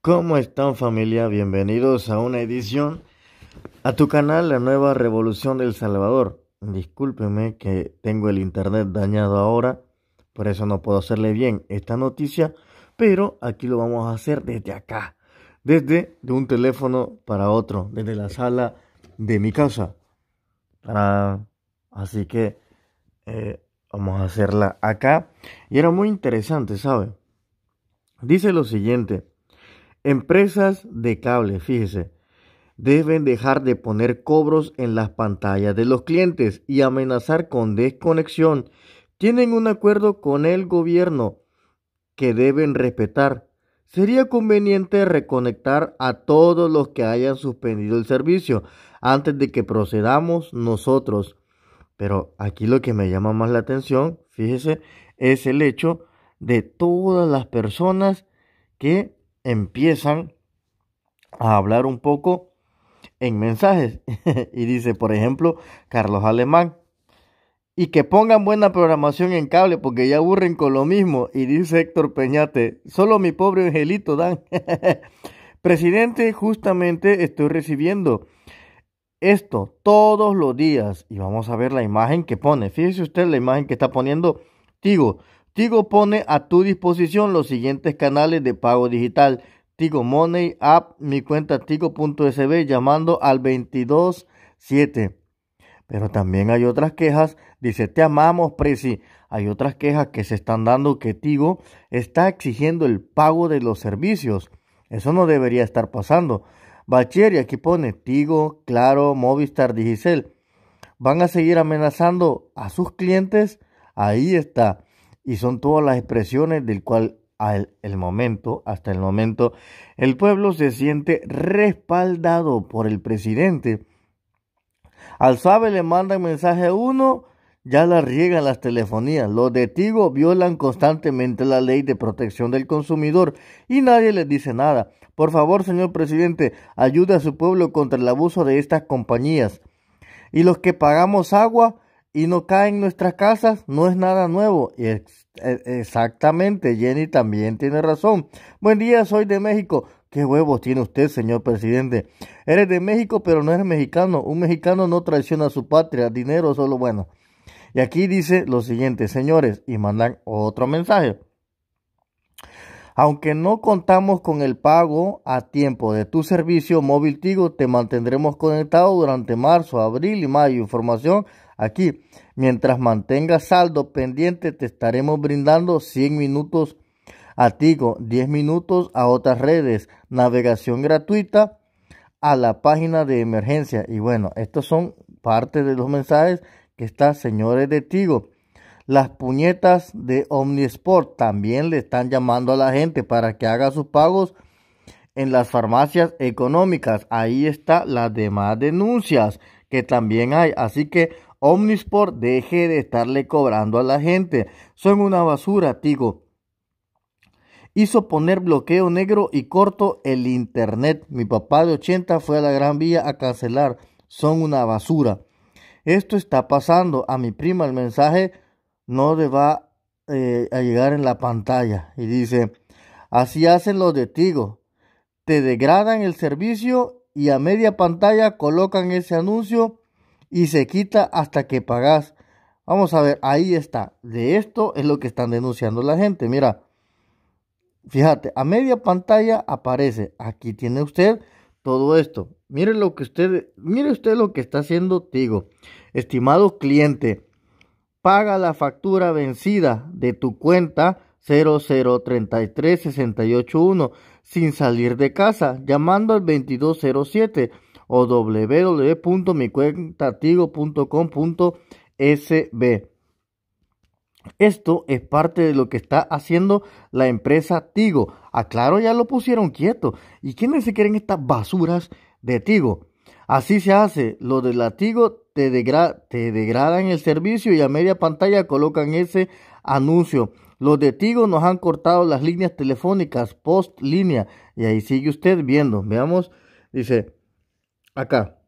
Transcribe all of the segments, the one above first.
¿Cómo están familia? Bienvenidos a una edición a tu canal La Nueva Revolución del Salvador. Discúlpeme que tengo el internet dañado ahora, por eso no puedo hacerle bien esta noticia, pero aquí lo vamos a hacer desde acá, desde de un teléfono para otro, desde la sala de mi casa. Ah, así que eh, vamos a hacerla acá. Y era muy interesante, ¿sabe? Dice lo siguiente. Empresas de cable, fíjese, deben dejar de poner cobros en las pantallas de los clientes y amenazar con desconexión. Tienen un acuerdo con el gobierno que deben respetar. Sería conveniente reconectar a todos los que hayan suspendido el servicio antes de que procedamos nosotros. Pero aquí lo que me llama más la atención, fíjese, es el hecho de todas las personas que empiezan a hablar un poco en mensajes. y dice, por ejemplo, Carlos Alemán. Y que pongan buena programación en cable porque ya aburren con lo mismo. Y dice Héctor Peñate, solo mi pobre angelito Dan. Presidente, justamente estoy recibiendo esto todos los días. Y vamos a ver la imagen que pone. Fíjese usted la imagen que está poniendo Tigo Tigo pone a tu disposición los siguientes canales de pago digital. Tigo Money App, mi cuenta tigo.sb llamando al 227. Pero también hay otras quejas, dice, te amamos, Prezi. Hay otras quejas que se están dando que Tigo está exigiendo el pago de los servicios. Eso no debería estar pasando. Bachieri, aquí pone Tigo, Claro, Movistar, Digicel. Van a seguir amenazando a sus clientes. Ahí está y son todas las expresiones del cual al el momento, hasta el momento, el pueblo se siente respaldado por el presidente. Al sabe le mandan mensaje uno, ya la riegan las telefonías. Los de Tigo violan constantemente la ley de protección del consumidor y nadie les dice nada. Por favor, señor presidente, ayude a su pueblo contra el abuso de estas compañías. Y los que pagamos agua, y no caen en nuestras casas, no es nada nuevo. y e, exactamente, Jenny también tiene razón. Buen día, soy de México. ¿Qué huevos tiene usted, señor presidente? Eres de México, pero no eres mexicano. Un mexicano no traiciona a su patria, dinero solo bueno. Y aquí dice lo siguiente, señores, y mandan otro mensaje. Aunque no contamos con el pago a tiempo de tu servicio móvil Tigo, te mantendremos conectado durante marzo, abril y mayo. Información aquí. Mientras mantengas saldo pendiente, te estaremos brindando 100 minutos a Tigo, 10 minutos a otras redes, navegación gratuita a la página de emergencia. Y bueno, estos son parte de los mensajes que está señores de Tigo. Las puñetas de Omnisport también le están llamando a la gente para que haga sus pagos en las farmacias económicas. Ahí está las demás denuncias que también hay. Así que Omnisport deje de estarle cobrando a la gente. Son una basura, tigo. Hizo poner bloqueo negro y corto el internet. Mi papá de 80 fue a la Gran Vía a cancelar. Son una basura. Esto está pasando. A mi prima el mensaje no le va eh, a llegar en la pantalla. Y dice, así hacen los Tigo. te degradan el servicio y a media pantalla colocan ese anuncio y se quita hasta que pagas. Vamos a ver, ahí está. De esto es lo que están denunciando la gente. Mira, fíjate, a media pantalla aparece. Aquí tiene usted todo esto. Mire lo que usted, mire usted lo que está haciendo Tigo. Estimado cliente, paga la factura vencida de tu cuenta 0033681 sin salir de casa llamando al 2207 o www.micuentatigo.com.sb. Esto es parte de lo que está haciendo la empresa Tigo. Aclaro, ah, ya lo pusieron quieto. ¿Y quiénes se quieren estas basuras de Tigo? Así se hace. Lo de la Tigo te, te degradan el servicio y a media pantalla colocan ese anuncio. Los de Tigo nos han cortado las líneas telefónicas post línea. Y ahí sigue usted viendo. Veamos, dice acá.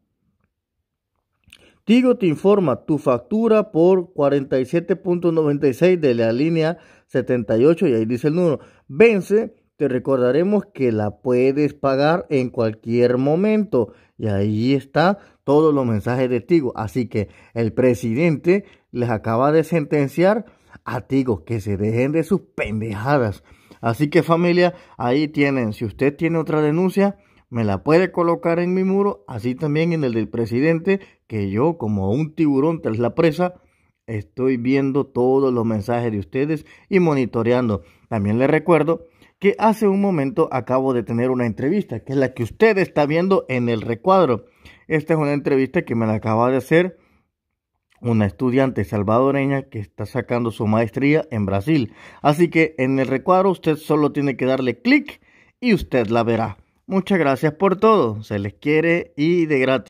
Tigo te informa tu factura por 47.96 de la línea 78 y ahí dice el número. Vence te recordaremos que la puedes pagar en cualquier momento. Y ahí está todos los mensajes de Tigo. Así que el presidente les acaba de sentenciar a Tigo que se dejen de sus pendejadas. Así que familia, ahí tienen. Si usted tiene otra denuncia, me la puede colocar en mi muro, así también en el del presidente, que yo como un tiburón tras la presa, estoy viendo todos los mensajes de ustedes y monitoreando. También les recuerdo que hace un momento acabo de tener una entrevista, que es la que usted está viendo en el recuadro. Esta es una entrevista que me la acaba de hacer una estudiante salvadoreña que está sacando su maestría en Brasil. Así que en el recuadro usted solo tiene que darle clic y usted la verá. Muchas gracias por todo. Se les quiere y de gratis.